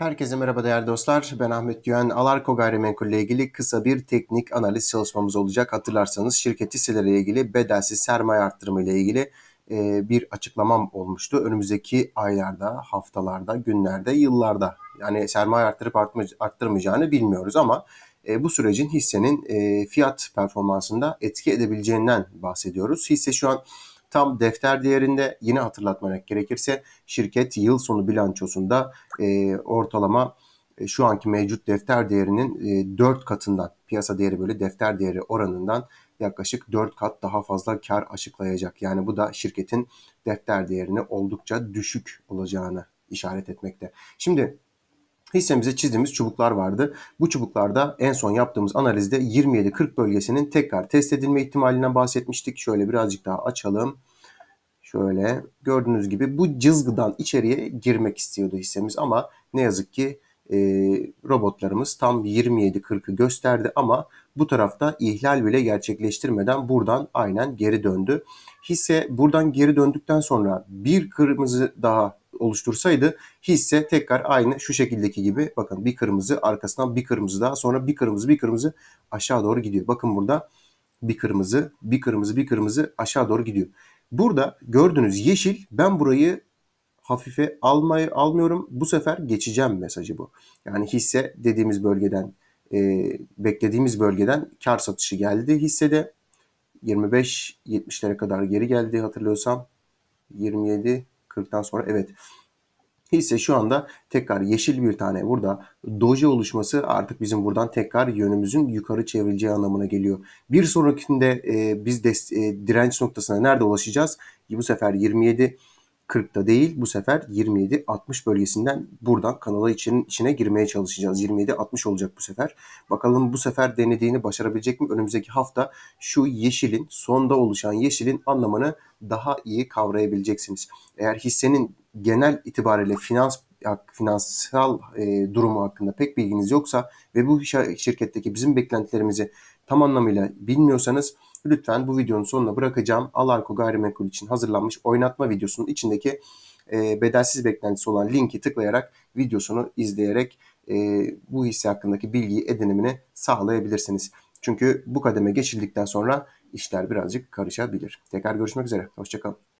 Herkese merhaba değerli dostlar. Ben Ahmet Güven. Alarko Gayrimenkul ile ilgili kısa bir teknik analiz çalışmamız olacak. Hatırlarsanız şirket hisseleri ile ilgili bedelsiz sermaye arttırımı ile ilgili e, bir açıklamam olmuştu. Önümüzdeki aylarda, haftalarda, günlerde, yıllarda yani sermaye arttırıp arttırmayacağını bilmiyoruz ama e, bu sürecin hissenin e, fiyat performansında etki edebileceğinden bahsediyoruz. Hisse şu an tam defter değerinde yine hatırlatmak gerekirse şirket yıl sonu bilançosunda e, ortalama e, şu anki mevcut defter değerinin e, 4 katından piyasa değeri böyle defter değeri oranından yaklaşık 4 kat daha fazla kar açıklayacak. Yani bu da şirketin defter değerini oldukça düşük olacağını işaret etmekte. Şimdi hissemize çizdiğimiz çubuklar vardı. Bu çubuklarda en son yaptığımız analizde 27-40 bölgesinin tekrar test edilme ihtimalinden bahsetmiştik. Şöyle birazcık daha açalım. Şöyle gördüğünüz gibi bu cızgıdan içeriye girmek istiyordu hissemiz ama ne yazık ki e, robotlarımız tam 27 27.40'ı gösterdi ama bu tarafta ihlal bile gerçekleştirmeden buradan aynen geri döndü. Hisse buradan geri döndükten sonra bir kırmızı daha oluştursaydı hisse tekrar aynı şu şekildeki gibi bakın bir kırmızı arkasından bir kırmızı daha sonra bir kırmızı bir kırmızı aşağı doğru gidiyor. Bakın burada bir kırmızı bir kırmızı bir kırmızı aşağı doğru gidiyor. Burada gördüğünüz yeşil ben burayı hafife almayı almıyorum. Bu sefer geçeceğim mesajı bu. Yani hisse dediğimiz bölgeden e, beklediğimiz bölgeden kar satışı geldi hissede. 25-70'lere kadar geri geldi hatırlıyorsam. 27 40'tan sonra evet hisse şu anda tekrar yeşil bir tane burada doji oluşması artık bizim buradan tekrar yönümüzün yukarı çevrileceği anlamına geliyor. Bir sonrakinde e, biz de, e, direnç noktasına nerede ulaşacağız? Bu sefer 27 40'da değil bu sefer 27-60 bölgesinden buradan kanala için, içine girmeye çalışacağız. 27-60 olacak bu sefer. Bakalım bu sefer denediğini başarabilecek mi? Önümüzdeki hafta şu yeşilin sonda oluşan yeşilin anlamını daha iyi kavrayabileceksiniz. Eğer hissenin genel itibariyle finans finansal e, durumu hakkında pek bilginiz yoksa ve bu şirketteki bizim beklentilerimizi tam anlamıyla bilmiyorsanız Lütfen bu videonun sonuna bırakacağım Alarko Gayrimenkul için hazırlanmış oynatma videosunun içindeki e, bedelsiz beklentisi olan linki tıklayarak videosunu izleyerek e, bu hisse hakkındaki bilgiyi edinimini sağlayabilirsiniz. Çünkü bu kademe geçildikten sonra işler birazcık karışabilir. Tekrar görüşmek üzere. Hoşçakalın.